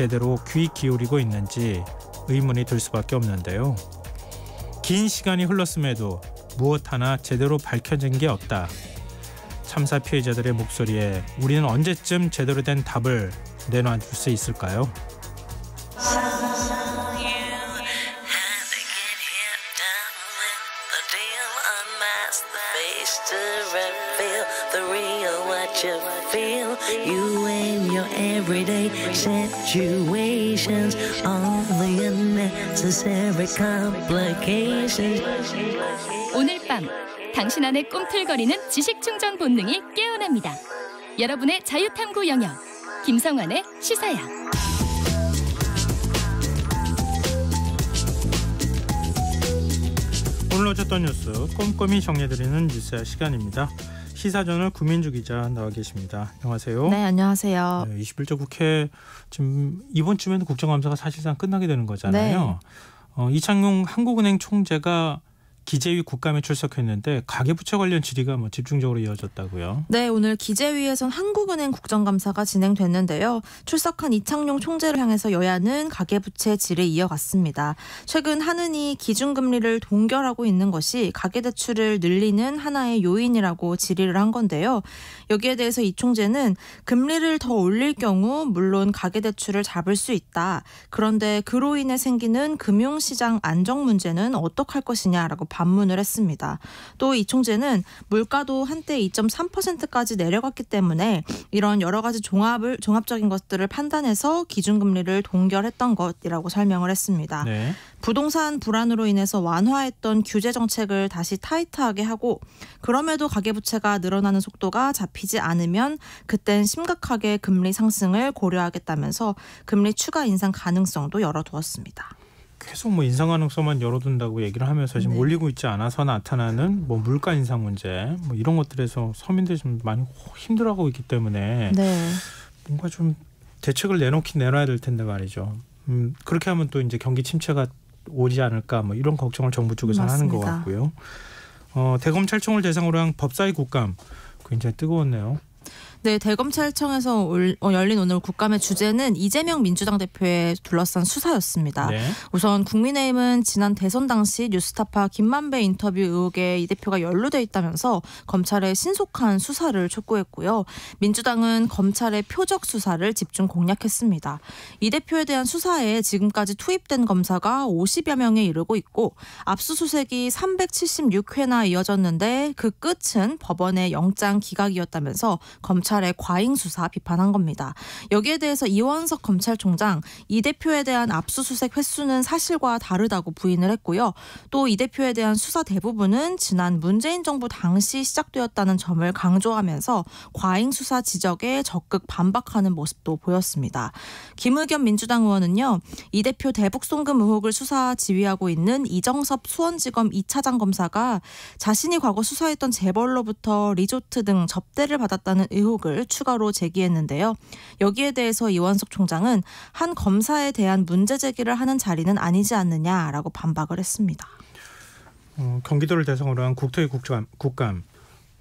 제대로 귀 기울이고 있는지 의문이 들 수밖에 없는데요. 긴 시간이 흘렀음에도 무엇 하나 제대로 밝혀진 게 없다. 참사 피해자들의 목소리에 우리는 언제쯤 제대로 된 답을 내놔줄 수 있을까요? 오늘 밤 당신 안에 꿈틀거리는 지식 충전 본능이 깨어납니다. 여러분의 자유탐구 영역 김성환의 시사야. 오늘 어쨌던 뉴스 꼼꼼히 정리해드리는 뉴스야 시간입니다. 시사전을 구민주 기자 나와 계십니다. 안녕하세요. 네, 안녕하세요. 네, 21대 국회 지금 이번 주면 국정감사가 사실상 끝나게 되는 거잖아요. 네. 어, 이창용 한국은행 총재가 기재위 국감에 출석했는데 가계부채 관련 질의가 뭐 집중적으로 이어졌다고요? 네, 오늘 기재위에선 한국은행 국정감사가 진행됐는데요. 출석한 이창용 총재를 향해서 여야는 가계부채 질의 이어갔습니다. 최근 한은이 기준금리를 동결하고 있는 것이 가계대출을 늘리는 하나의 요인이라고 질의를 한 건데요. 여기에 대해서 이 총재는 금리를 더 올릴 경우 물론 가계대출을 잡을 수 있다. 그런데 그로 인해 생기는 금융시장 안정 문제는 어떡할 것이냐라고 봐. 반문을 했습니다. 또 이 총재는 물가도 한때 2.3%까지 내려갔기 때문에 이런 여러 가지 종합을 종합적인 것들을 판단해서 기준금리를 동결했던 것이라고 설명을 했습니다. 네. 부동산 불안으로 인해서 완화했던 규제 정책을 다시 타이트하게 하고 그럼에도 가계부채가 늘어나는 속도가 잡히지 않으면 그땐 심각하게 금리 상승을 고려하겠다면서 금리 추가 인상 가능성도 열어두었습니다. 계속 뭐 인상 가능성만 열어둔다고 얘기를 하면서 지금 네. 올리고 있지 않아서 나타나는 뭐 물가 인상 문제 뭐 이런 것들에서 서민들이 좀 많이 힘들어하고 있기 때문에 네. 뭔가 좀 대책을 내놓긴 내놔야 될 텐데 말이죠. 음, 그렇게 하면 또 이제 경기 침체가 오지 않을까 뭐 이런 걱정을 정부 쪽에서 하는 것 같고요. 어, 대검찰청을 대상으로 한 법사위 국감 굉장히 뜨거웠네요. 네, 대검찰청에서 올, 어, 열린 오늘 국감의 주제는 이재명 민주당 대표의 둘러싼 수사였습니다. 네. 우선 국민의힘은 지난 대선 당시 뉴스타파 김만배 인터뷰 의혹에 이 대표가 연루돼 있다면서 검찰의 신속한 수사를 촉구했고요. 민주당은 검찰의 표적 수사를 집중 공략했습니다. 이 대표에 대한 수사에 지금까지 투입된 검사가 50여 명에 이르고 있고 압수수색이 376회나 이어졌는데 그 끝은 법원의 영장 기각이었다면서 검찰 검찰의 과잉 수사 비판한 겁니다. 여기에 대해서 이원석 검찰총장 이 대표에 대한 압수수색 횟수는 사실과 다르다고 부인을 했고요. 또 이 대표에 대한 수사 대부분은 지난 문재인 정부 당시 시작되었다는 점을 강조하면서 과잉 수사 지적에 적극 반박하는 모습도 보였습니다. 김의겸 민주당 의원은요. 이 대표 대북 송금 의혹을 수사 지휘하고 있는 이정섭 수원지검 2차장 검사가 자신이 과거 수사했던 재벌로부터 리조트 등 접대를 받았다는 의혹 의혹을 추가로 제기했는데요. 여기에 대해서 이원석 총장은 한 검사에 대한 문제 제기를 하는 자리는 아니지 않느냐라고 반박을 했습니다. 어, 경기도를 대상으로 한 국토위 국감, 국감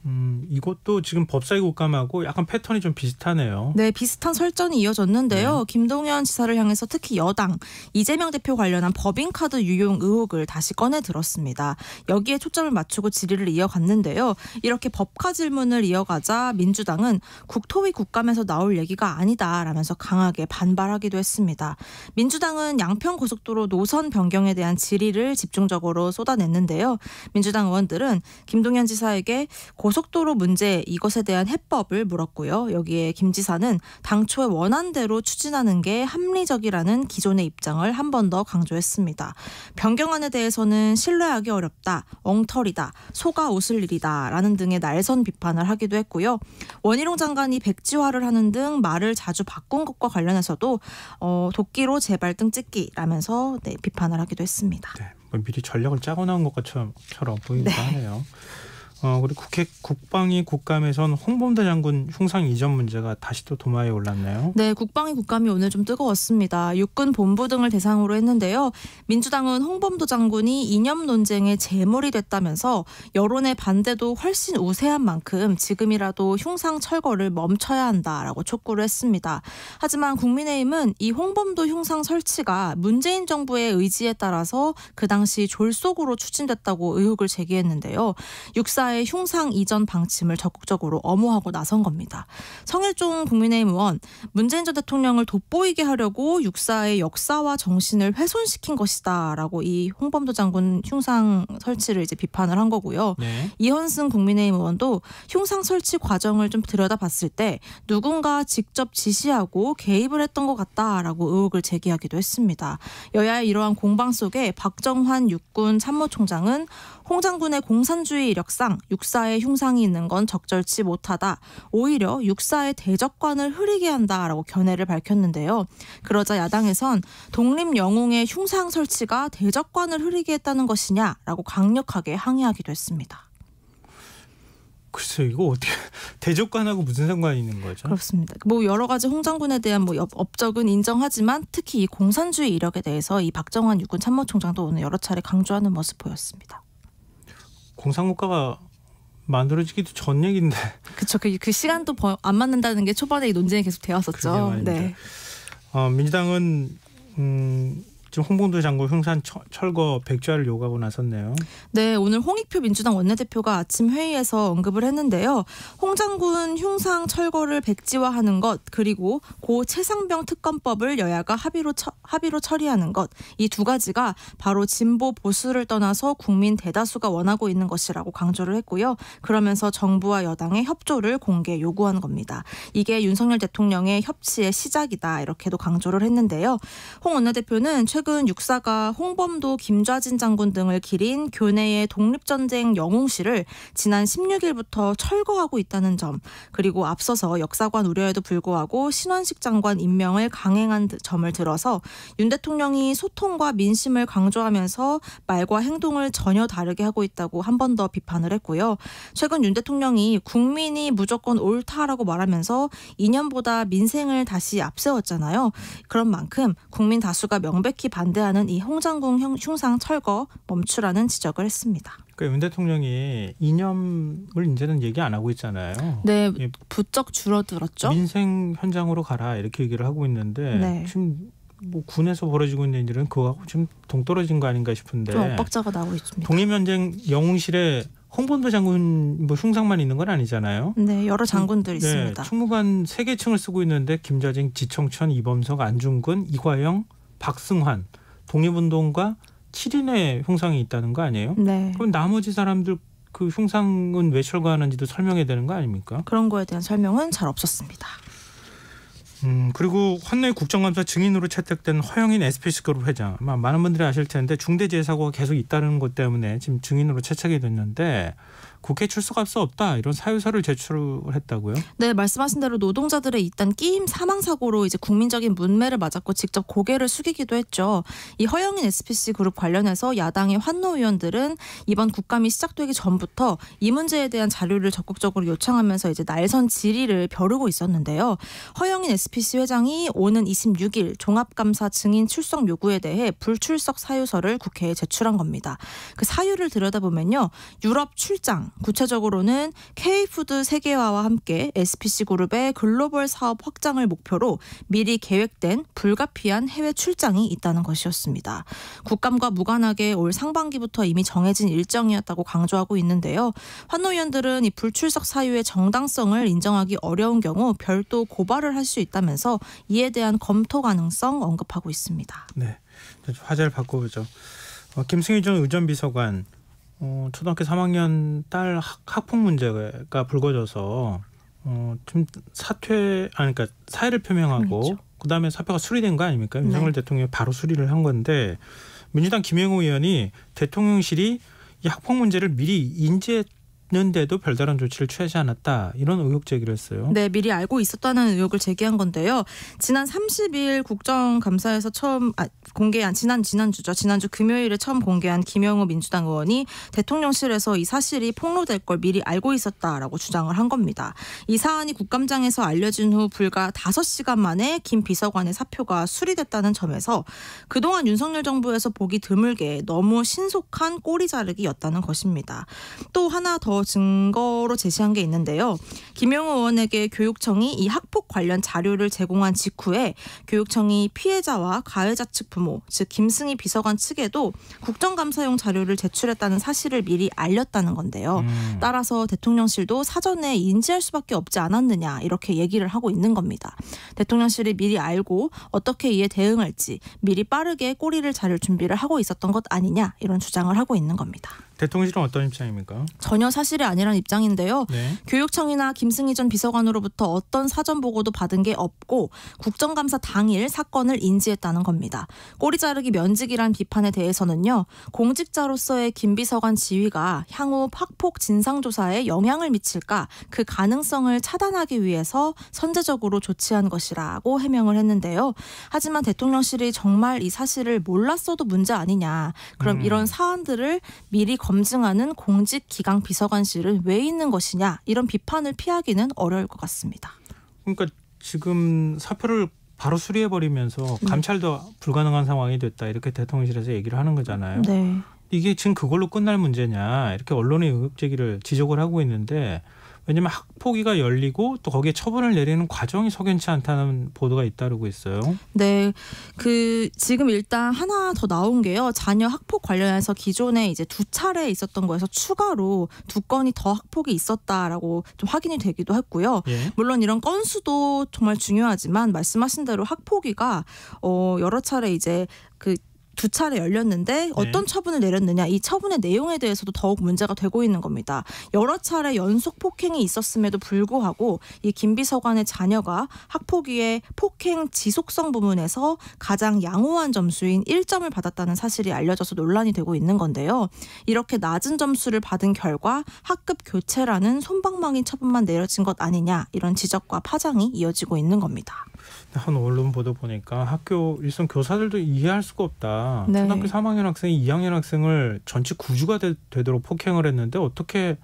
음, 이것도 지금 법사위 국감하고 약간 패턴이 좀 비슷하네요. 네, 비슷한 설전이 이어졌는데요. 네. 김동연 지사를 향해서 특히 여당 이재명 대표 관련한 법인카드 유용 의혹을 다시 꺼내 들었습니다. 여기에 초점을 맞추고 질의를 이어갔는데요. 이렇게 법카 질문을 이어가자 민주당은 국토위 국감에서 나올 얘기가 아니다라면서 강하게 반발하기도 했습니다. 민주당은 양평 고속도로 노선 변경에 대한 질의를 집중적으로 쏟아냈는데요. 민주당 의원들은 김동연 지사에게 고속 고속도로 문제 이것에 대한 해법을 물었고요. 여기에 김 지사는 당초에 원안대로 추진하는 게 합리적이라는 기존의 입장을 한 번 더 강조했습니다. 변경안에 대해서는 신뢰하기 어렵다, 엉터리다, 소가 웃을 일이다 라는 등의 날선 비판을 하기도 했고요. 원희룡 장관이 백지화를 하는 등 말을 자주 바꾼 것과 관련해서도 어, 도끼로 재발등 찍기라면서 네, 비판을 하기도 했습니다. 네, 뭐 미리 전략을 짜고 나온 것처럼 보이기 네. 하네요. 어, 우리 국회 국방위 국감에선 홍범도 장군 흉상 이전 문제가 다시 또 도마에 올랐네요. 네, 국방위 국감이 오늘 좀 뜨거웠습니다. 육군 본부 등을 대상으로 했는데요. 민주당은 홍범도 장군이 이념 논쟁의 재물이 됐다면서 여론의 반대도 훨씬 우세한 만큼 지금이라도 흉상 철거를 멈춰야 한다라고 촉구를 했습니다. 하지만 국민의힘은 이 홍범도 흉상 설치가 문재인 정부의 의지에 따라서 그 당시 졸속으로 추진됐다고 의혹을 제기했는데요. 육사 피해의 흉상 이전 방침을 적극적으로 엄호하고 나선 겁니다. 성일종 국민의힘 의원 문재인 전 대통령을 돋보이게 하려고 육사의 역사와 정신을 훼손시킨 것이다라고 이 홍범도 장군 흉상 설치를 이제 비판을 한 거고요. 네. 이현승 국민의힘 의원도 흉상 설치 과정을 좀 들여다봤을 때 누군가 직접 지시하고 개입을 했던 것 같다라고 의혹을 제기하기도 했습니다. 여야의 이러한 공방 속에 박정환 육군 참모총장은 홍장군의 공산주의 이력상 육사의 흉상이 있는 건 적절치 못하다. 오히려 육사의 대적관을 흐리게 한다라고 견해를 밝혔는데요. 그러자 야당에선 독립 영웅의 흉상 설치가 대적관을 흐리게 했다는 것이냐라고 강력하게 항의하기도 했습니다. 글쎄 이거 어떻게 대적관하고 무슨 상관이 있는 거죠? 그렇습니다. 뭐 여러 가지 홍 장군에 대한 뭐 업적은 인정하지만 특히 이 공산주의 이력에 대해서 이 박정환 육군 참모총장도 오늘 여러 차례 강조하는 모습 보였습니다. 공산국가가 만들어지기도 전 얘기인데. 그렇죠. 그, 그 시간도 안 맞는다는 게 초반에 논쟁이 계속 되었었죠. 네. 어, 민주당은 음, 지금 홍범도 장군 흥산 철거 백지화를 요구하고 나섰네요. 네, 오늘 홍익표 민주당 원내대표가 아침 회의에서 언급을 했는데요. 홍 장군 흉상 철거를 백지화하는 것 그리고 고 최상병 특검법을 여야가 합의로 처, 합의로 처리하는 것 이 두 가지가 바로 진보 보수를 떠나서 국민 대다수가 원하고 있는 것이라고 강조를 했고요. 그러면서 정부와 여당의 협조를 공개 요구한 겁니다. 이게 윤석열 대통령의 협치의 시작이다 이렇게도 강조를 했는데요. 홍 원내대표는 최 최근 육사가 홍범도 김좌진 장군 등을 기린 교내의 독립전쟁 영웅시를 지난 16일부터 철거하고 있다는 점 그리고 앞서서 역사관 우려에도 불구하고 신원식 장관 임명을 강행한 점을 들어서 윤 대통령이 소통과 민심을 강조하면서 말과 행동을 전혀 다르게 하고 있다고 한 번 더 비판을 했고요. 최근 윤 대통령이 국민이 무조건 옳다라고 말하면서 2년보다 민생을 다시 앞세웠잖아요. 그런 만큼 국민 다수가 명백히 반대하는 이 홍장궁 흉상 철거 멈추라는 지적을 했습니다. 그윤 대통령이 이념을 이제는 얘기 안 하고 있잖아요. 네, 예. 부쩍 줄어들었죠. 민생 현장으로 가라 이렇게 얘기를 하고 있는데 네. 지금 뭐 군에서 벌어지고 있는 일은 그거하고 좀 동떨어진 거 아닌가 싶은데 좀 엇박자가 나고 있습니다. 독립전쟁 영웅실에 홍본부 장군 뭐 흉상만 있는 건 아니잖아요. 네, 여러 장군들 음, 네, 있습니다. 네, 총무관 세개 층을 쓰고 있는데 김자진, 지청천, 이범석, 안중근, 이과영, 박승환 독립운동가 7인의 흉상이 있다는 거 아니에요? 네. 그럼 나머지 사람들 그 흉상은 왜 철거하는지도 설명해야 되는 거 아닙니까? 그런 거에 대한 설명은 잘 없었습니다. 음, 그리고 헌내 국정감사 증인으로 채택된 허영인 SPC 그룹 회장 아마 많은 분들이 아실 텐데 중대재해 사고가 계속 있다는 것 때문에 지금 증인으로 채택이 됐는데 국회 출석할 수 없다 이런 사유서를 제출했다고요? 네 말씀하신 대로 노동자들의 일단 끼임 사망 사고로 이제 국민적인 문매를 맞았고 직접 고개를 숙이기도 했죠. 이 허영인 SPC 그룹 관련해서 야당의 환노 의원들은 이번 국감이 시작되기 전부터 이 문제에 대한 자료를 적극적으로 요청하면서 이제 날선 질의를 벼르고 있었는데요. 허영인 SPC 회장이 오는 26일 종합감사 증인 출석 요구에 대해 불출석 사유서를 국회에 제출한 겁니다. 그 사유를 들여다보면요. 유럽 출장 구체적으로는 K푸드 세계화와 함께 SPC 그룹의 글로벌 사업 확장을 목표로 미리 계획된 불가피한 해외 출장이 있다는 것이었습니다. 국감과 무관하게 올 상반기부터 이미 정해진 일정이었다고 강조하고 있는데요. 환노위원들은 이 불출석 사유의 정당성을 인정하기 어려운 경우 별도 고발을 할 수 있다면서 이에 대한 검토 가능성 언급하고 있습니다. 네, 화제를 바꿔보죠. 어, 김승희 전 의전비서관 어, 초등학교 3학년 딸 학, 폭 문제가 불거져서 어, 좀 사퇴 아니 그러니까 사의를 표명하고 그렇죠. 그다음에 사표가 수리된 거 아닙니까? 네. 윤석열 네. 대통령이 바로 수리를 한 건데 민주당 김영호 의원이 대통령실이 이 학폭 문제를 미리 인지했 있는데도 별다른 조치를 취하지 않았다 이런 의혹 제기를 했어요. 네, 미리 알고 있었다는 의혹을 제기한 건데요. 지난 30일 국정감사에서 처음 아, 공개한 지난 지난주죠. 지난주 금요일에 처음 공개한 김영우 민주당 의원이 대통령실에서 이 사실이 폭로될 걸 미리 알고 있었다라고 주장을 한 겁니다. 이 사안이 국감장에서 알려진 후 불과 5시간 만에 김 비서관의 사표가 수리됐다는 점에서 그동안 윤석열 정부에서 보기 드물게 너무 신속한 꼬리 자르기였다는 것입니다. 또 하나 더 증거로 제시한 게 있는데요. 김영호 의원에게 교육청이 이 학폭 관련 자료를 제공한 직후에 교육청이 피해자와 가해자 측 부모, 즉 김승희 비서관 측에도 국정감사용 자료를 제출했다는 사실을 미리 알렸다는 건데요. 음. 따라서 대통령실도 사전에 인지할 수밖에 없지 않았느냐 이렇게 얘기를 하고 있는 겁니다. 대통령실이 미리 알고 어떻게 이에 대응할지 미리 빠르게 꼬리를 자를 준비를 하고 있었던 것 아니냐 이런 주장을 하고 있는 겁니다. 대통령실은 어떤 입장입니까? 전혀 사실이 아니란 입장인데요. 네. 교육청이나 김승희 전 비서관으로부터 어떤 사전 보고도 받은 게 없고 국정감사 당일 사건을 인지했다는 겁니다. 꼬리 자르기 면직이란 비판에 대해서는요. 공직자로서의 김 비서관 지위가 향후 학폭 진상조사에 영향을 미칠까 그 가능성을 차단하기 위해서 선제적으로 조치한 것이라고 해명을 했는데요. 하지만 대통령실이 정말 이 사실을 몰랐어도 문제 아니냐. 그럼 음. 이런 사안들을 미리 검증하는 공직기강 비서관실은 왜 있는 것이냐 이런 비판을 피하기는 어려울 것 같습니다. 그러니까 지금 사표를 바로 수리해 버리면서 음. 감찰도 불가능한 상황이 됐다 이렇게 대통령실에서 얘기를 하는 거잖아요. 네. 이게 지금 그걸로 끝날 문제냐 이렇게 언론의 의혹 제기를 지적을 하고 있는데 왜냐하면 학폭위가 열리고 또 거기에 처분을 내리는 과정이 석연치 않다는 보도가 잇따르고 있어요. 네, 그 지금 일단 하나 더 나온 게요. 자녀 학폭 관련해서 기존에 이제 두 차례 있었던 거에서 추가로 두 건이 더 학폭이 있었다라고 좀 확인이 되기도 했고요. 예. 물론 이런 건수도 정말 중요하지만 말씀하신 대로 학폭위가 어 여러 차례 이제 그두 차례 열렸는데 어떤 네. 처분을 내렸느냐 이 처분의 내용에 대해서도 더욱 문제가 되고 있는 겁니다. 여러 차례 연속 폭행이 있었음에도 불구하고 이 김비서관의 자녀가 학폭위의 폭행 지속성 부분에서 가장 양호한 점수인 1점을 받았다는 사실이 알려져서 논란이 되고 있는 건데요. 이렇게 낮은 점수를 받은 결과 학급 교체라는 손방망이 처분만 내려진 것 아니냐 이런 지적과 파장이 이어지고 있는 겁니다. 한 언론 보도 보니까 학교 일선 교사들도 이해할 수가 없다. 네. 초등학교 3학년 학생이 2학년 학생을 전체구주가 되, 되도록 폭행을 했는데 어떻게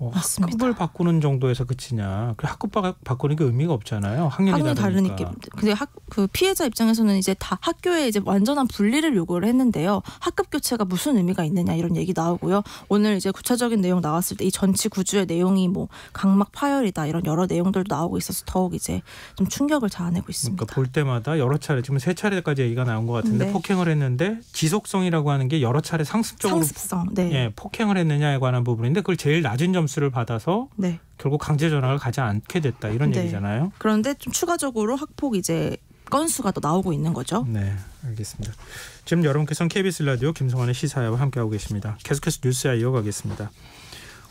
어, 맞습니다. 학급을 바꾸는 정도에서 그치냐? 그 학급 바, 바꾸는 게 의미가 없잖아요. 학년이, 학년 다르니까. 다르니까. 근데 학, 그 피해자 입장에서는 이제 다 학교에 이제 완전한 분리를 요구를 했는데요. 학급 교체가 무슨 의미가 있느냐 이런 얘기 나오고요. 오늘 이제 구체적인 내용 나왔을 때 이 전치 구조의 내용이 뭐 각막 파열이다 이런 여러 내용들도 나오고 있어서 더욱 이제 좀 충격을 자아내고 있습니다. 그러니까 볼 때마다 여러 차례 지금 세 차례까지 얘기가 나온 것 같은데 네. 폭행을 했는데 지속성이라고 하는 게 여러 차례 상습적으로 상습성, 네. 예, 폭행을 했느냐에 관한 부분인데 그걸 제일 낮은 점 점수를 받아서 네. 결국 강제 전학을 가지 않게 됐다 이런 네. 얘기잖아요. 그런데 좀 추가적으로 학폭 이제 건수가 또 나오고 있는 거죠. 네, 알겠습니다. 지금 여러분께서는 KBS 라디오 김성환의 시사회와 함께하고 계십니다. 계속해서 뉴스에 이어가겠습니다.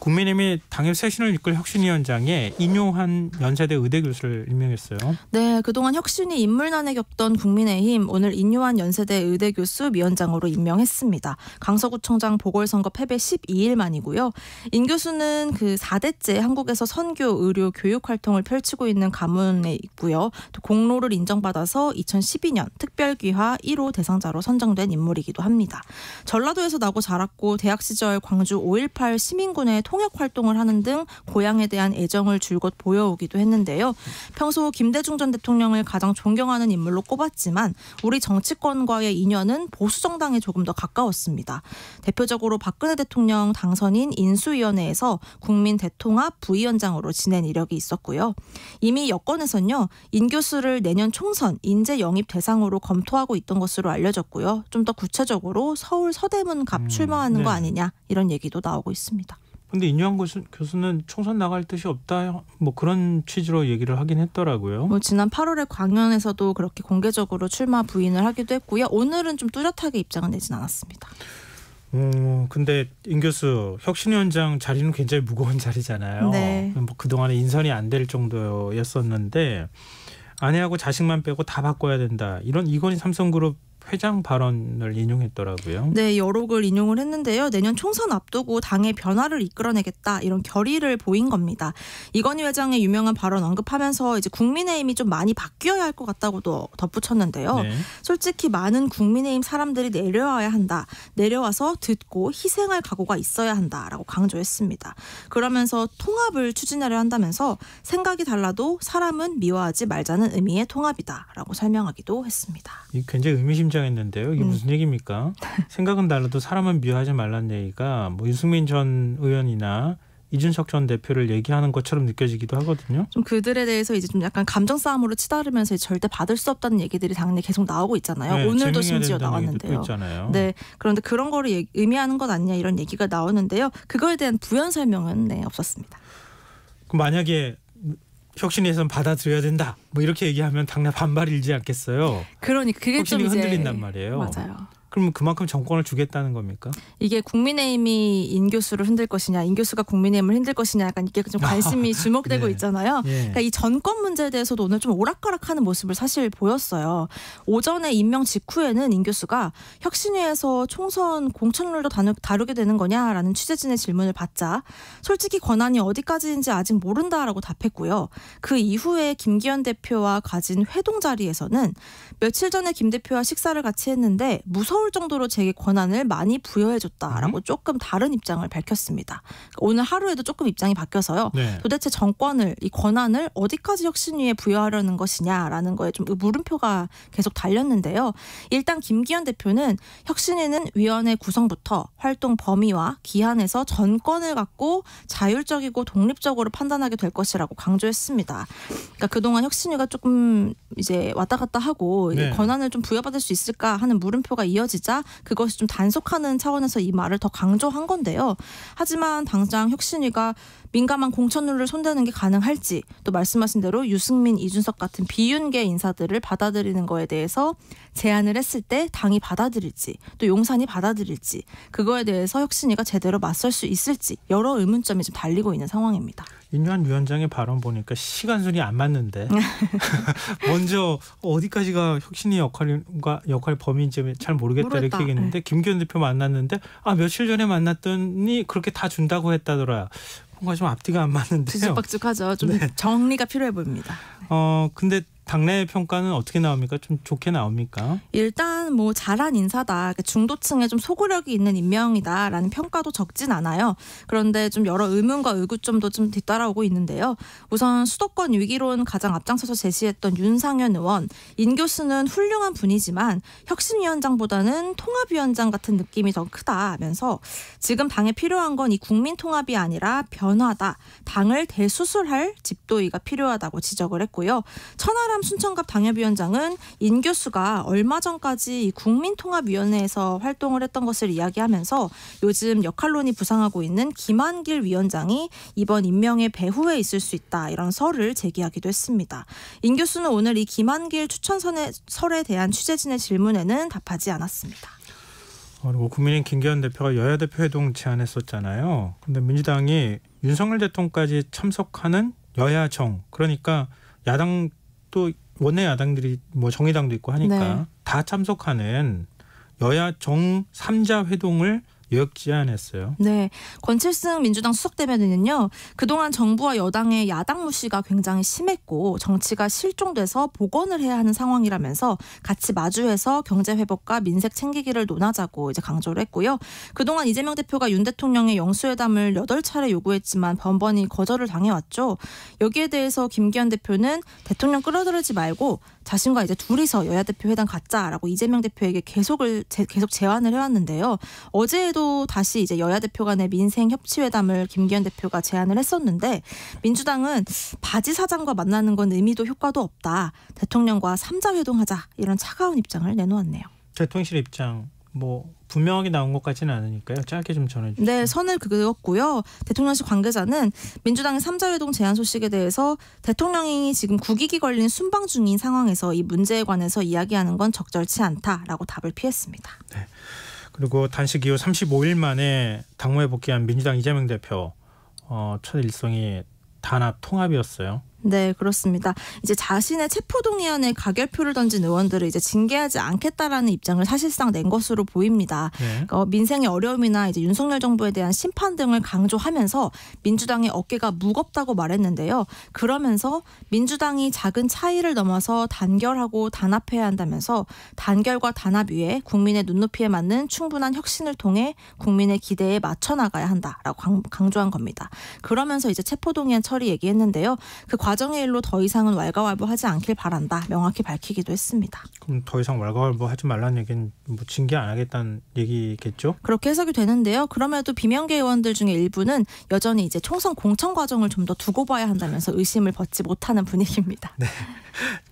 국민의힘이 당협 쇄신을 이끌 혁신위원장에 인용한 연세대 의대 교수를 임명했어요. 네, 그동안 혁신이 인물난에 겪던 국민의힘 오늘 인용한 연세대 의대 교수 위원장으로 임명했습니다. 강서구청장 보궐선거 패배 12일 만이고요. 인 교수는 그 4대째 한국에서 선교, 의료, 교육 활동을 펼치고 있는 가문에 있고요. 또 공로를 인정받아서 2012년 특별귀화 1호 대상자로 선정된 인물이기도 합니다. 전라도에서 나고 자랐고 대학 시절 광주 5.18 시민군의 통역 활동을 하는 등 고향에 대한 애정을 줄곧 보여오기도 했는데요. 평소 김대중 전 대통령을 가장 존경하는 인물로 꼽았지만 우리 정치권과의 인연은 보수 정당에 조금 더 가까웠습니다. 대표적으로 박근혜 대통령 당선인 인수위원회에서 국민 대통합 부위원장으로 지낸 이력이 있었고요. 이미 여권에선요 인교수를 내년 총선 인재 영입 대상으로 검토하고 있던 것으로 알려졌고요. 좀 더 구체적으로 서울 서대문 갑 음, 출마하는 음, 네. 거 아니냐 이런 얘기도 나오고 있습니다. 근데 인유한 교수, 교수는 총선 나갈 뜻이 없다 뭐 그런 취지로 얘기를 하긴 했더라고요. 뭐 지난 8월에 광연에서도 그렇게 공개적으로 출마 부인을 하기도 했고요. 오늘은 좀 뚜렷하게 입장을 내진 않았습니다. 음, 근데 임 교수 혁신위원장 자리는 굉장히 무거운 자리잖아요. 네. 뭐 그동안에 인선이 안 될 정도였었는데 아내하고 자식만 빼고 다 바꿔야 된다. 이런 이건희 삼성그룹 회장 발언을 인용했더라고요. 네, 여록을 인용을 했는데요. 내년 총선 앞두고 당의 변화를 이끌어내겠다 이런 결의를 보인 겁니다. 이건희 회장의 유명한 발언 언급하면서 이제 국민의힘이 좀 많이 바뀌어야 할 것 같다고도 덧붙였는데요. 네. 솔직히 많은 국민의힘 사람들이 내려와야 한다. 내려와서 듣고 희생할 각오가 있어야 한다라고 강조했습니다. 그러면서 통합을 추진하려 한다면서 생각이 달라도 사람은 미워하지 말자는 의미의 통합이다라고 설명하기도 했습니다. 굉장히 의미심 등장했는데요. 이게 음. 무슨 얘기입니까? 생각은 달라도 사람은 미워하지 말란 얘기가 뭐 유승민 전 의원이나 이준석 전 대표를 얘기하는 것처럼 느껴지기도 하거든요. 좀 그들에 대해서 이제 좀 약간 감정 싸움으로 치달으면서 절대 받을 수 없다는 얘기들이 당내 계속 나오고 있잖아요. 네, 오늘도 심지어 나왔는데요. 네. 그런데 그런 거를 의미하는 것 아니냐 이런 얘기가 나오는데요. 그거에 대한 부연 설명은 네, 없었습니다. 그럼 만약에 혁신위에서는 받아들여야 된다. 뭐 이렇게 얘기하면 당내 반발이 일지 않겠어요. 그러니 그게 혁신이 흔들린단 말이에요. 맞아요. 그러면 그만큼 정권을 주겠다는 겁니까? 이게 국민의힘이 인교수를 흔들 것이냐, 인교수가 국민의힘을 흔들 것이냐, 약간 이게 좀 관심이 네. 주목되고 네. 있잖아요. 예. 그러니까 이 정권 문제에 대해서도 오늘 좀 오락가락하는 모습을 사실 보였어요. 오전에 임명 직후에는 인교수가 혁신위에서 총선 공천룰도 다루, 게 되는 거냐라는 취재진의 질문을 받자 솔직히 권한이 어디까지인지 아직 모른다라고 답했고요. 그 이후에 김기현 대표와 가진 회동 자리에서는 며칠 전에 김 대표와 식사를 같이 했는데 무서운 따라올 정도로 제게 권한을 많이 부여해줬다라고 음. 조금 다른 입장을 밝혔습니다. 그러니까 오늘 하루에도 조금 입장이 바뀌어서요. 네. 도대체 정권을 이 권한을 어디까지 혁신위에 부여하려는 것이냐라는 거에 좀 물음표가 계속 달렸는데요. 일단 김기현 대표는 혁신위는 위원회 구성부터 활동 범위와 기한에서 전권을 갖고 자율적이고 독립적으로 판단하게 될 것이라고 강조했습니다. 그러니까 그동안 혁신위가 조금 이제 왔다 갔다 하고 네. 권한을 좀 부여받을 수 있을까 하는 물음표가 이어지. 떨어지자 그것이 좀 단속하는 차원에서 이 말을 더 강조한 건데요. 하지만 당장 혁신위가 민감한 공천룰을 손대는 게 가능할지 또 말씀하신 대로 유승민, 이준석 같은 비윤계 인사들을 받아들이는 거에 대해서 제안을 했을 때 당이 받아들일지 또 용산이 받아들일지 그거에 대해서 혁신위가 제대로 맞설 수 있을지 여러 의문점이 좀 달리고 있는 상황입니다. 인유한 위원장의 발언 보니까 시간순이 안 맞는데 먼저 어디까지가 혁신의 역할과 역할 범위인지 잘 모르겠다 모르겠다. 이렇게 얘기했는데 네. 김기현 대표 만났는데 아 며칠 전에 만났더니 그렇게 다 준다고 했다더라 뭔가 좀 앞뒤가 안 맞는데요. 뒤죽박죽하죠. 좀 네. 정리가 필요해 보입니다. 어 근데 당내 평가는 어떻게 나옵니까? 좀 좋게 나옵니까? 일단 뭐 잘한 인사다, 그러니까 중도층에 좀 소구력이 있는 인명이다라는 평가도 적진 않아요. 그런데 좀 여러 의문과 의구점도 좀 뒤따라오고 있는데요. 우선 수도권 위기론 가장 앞장서서 제시했던 윤상현 의원, 인 교수는 훌륭한 분이지만 혁신위원장보다는 통합위원장 같은 느낌이 더 크다면서 지금 당에 필요한 건 이 국민 통합이 아니라 변화다, 당을 대수술할 집도의가 필요하다고 지적을 했고요. 천하라 한나람 순천갑 당협위원장은 인 교수가 얼마 전까지 국민통합위원회에서 활동을 했던 것을 이야기하면서 요즘 역할론이 부상하고 있는 김한길 위원장이 이번 임명의 배후에 있을 수 있다 이런 설을 제기하기도 했습니다. 인 교수는 오늘 이 김한길 추천선의 설에 대한 취재진의 질문에는 답하지 않았습니다. 어, 그리고 국민의힘 김기현 대표가 여야 대표 회동 제안했었잖아요. 근데 민주당이 윤석열 대통령까지 참석하는 여야 정 그러니까 야당 또 원내 야당들이 뭐 정의당도 있고 하니까 네. 다 참석하는 여야 정3자 회동을 개혁 제안했어요. 네. 권칠승 민주당 수석 대변인은요. 그동안 정부와 여당의 야당 무시가 굉장히 심했고 정치가 실종돼서 복원을 해야 하는 상황이라면서 같이 마주해서 경제 회복과 민색 챙기기를 논하자고 이제 강조를 했고요. 그동안 이재명 대표가 윤 대통령의 영수회담을 8차례 요구했지만 번번이 거절을 당해왔죠. 여기에 대해서 김기현 대표는 대통령 끌어들이지 말고 자신과 이제 둘이서 여야 대표 회담 갖자라고 이재명 대표에게 계속을 제, 계속 제안을 해왔는데요. 어제에도 또 다시 이제 여야 대표 간의 민생 협치회담을 김기현 대표가 제안을 했었는데 민주당은 바지 사장과 만나는 건 의미도 효과도 없다. 대통령과 3자 회동하자 이런 차가운 입장을 내놓았네요. 대통령실 입장 뭐 분명하게 나온 것까지는 않으니까요. 짧게 좀 전해주세요. 네, 선을 그었고요. 대통령실 관계자는 민주당의 삼자회동 제안 소식에 대해서 대통령이 지금 국익이 걸린 순방 중인 상황에서 이 문제에 관해서 이야기하는 건 적절치 않다라고 답을 피했습니다. 네. 그리고 단식 이후 35일 만에 당무에 복귀한 민주당 이재명 대표 어, 첫 일성이 단합 통합이었어요. 네, 그렇습니다. 이제 자신의 체포동의안에 가결표를 던진 의원들을 이제 징계하지 않겠다라는 입장을 사실상 낸 것으로 보입니다. 네. 그 민생의 어려움이나 이제 윤석열 정부에 대한 심판 등을 강조하면서 민주당의 어깨가 무겁다고 말했는데요. 그러면서 민주당이 작은 차이를 넘어서 단결하고 단합해야 한다면서 단결과 단합 위에 국민의 눈높이에 맞는 충분한 혁신을 통해 국민의 기대에 맞춰 나가야 한다라고 강조한 겁니다. 그러면서 이제 체포동의안 처리 얘기했는데요. 그 과. 과정의 일로 더 이상은 왈가왈부하지 않길 바란다. 명확히 밝히기도 했습니다. 그럼 더 이상 왈가왈부하지 말라는 얘기는 뭐 징계 안 하겠다는 얘기겠죠? 그렇게 해석이 되는데요. 그럼에도 비명계 의원들 중에 일부는 여전히 이제 총선 공천 과정을 좀 더 두고 봐야 한다면서 의심을 벗지 못하는 분위기입니다. 네.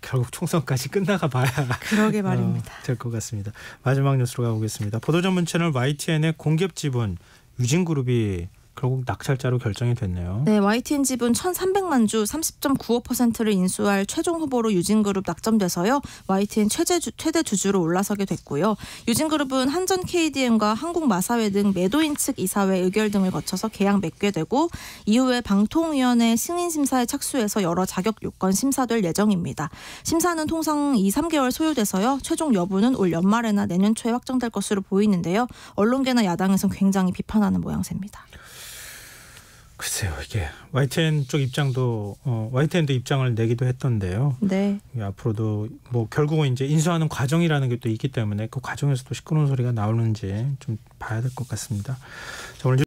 결국 총선까지 끝나가 봐야 그러게 어, 말입니다. 어, 될것 같습니다. 마지막 뉴스로 가보겠습니다. 보도전문 채널 YTN의 공기업 지분 유진그룹이 결국 낙찰자로 결정이 됐네요. 네, YTN 지분 1,300만 주 30.95%를 인수할 최종 후보로 유진그룹 낙점돼서요. YTN 최대, 주, 최대 주주로 올라서게 됐고요. 유진그룹은 한전 KDM과 한국마사회 등 매도인 측 이사회 의결 등을 거쳐서 계약 맺게 되고 이후에 방통위원회 승인 심사에 착수해서 여러 자격 요건 심사될 예정입니다. 심사는 통상 2, 3개월 소요돼서요. 최종 여부는 올 연말에나 내년 초에 확정될 것으로 보이는데요. 언론계나 야당에서는 굉장히 비판하는 모양새입니다. 글쎄요 이게 YTN 쪽 입장도 어, YTN도 입장을 내기도 했던데요. 네. 앞으로도 뭐 결국은 이제 인수하는 과정이라는 게 또 있기 때문에 그 과정에서 또 시끄러운 소리가 나오는지 좀 봐야 될 것 같습니다. 자, 오늘.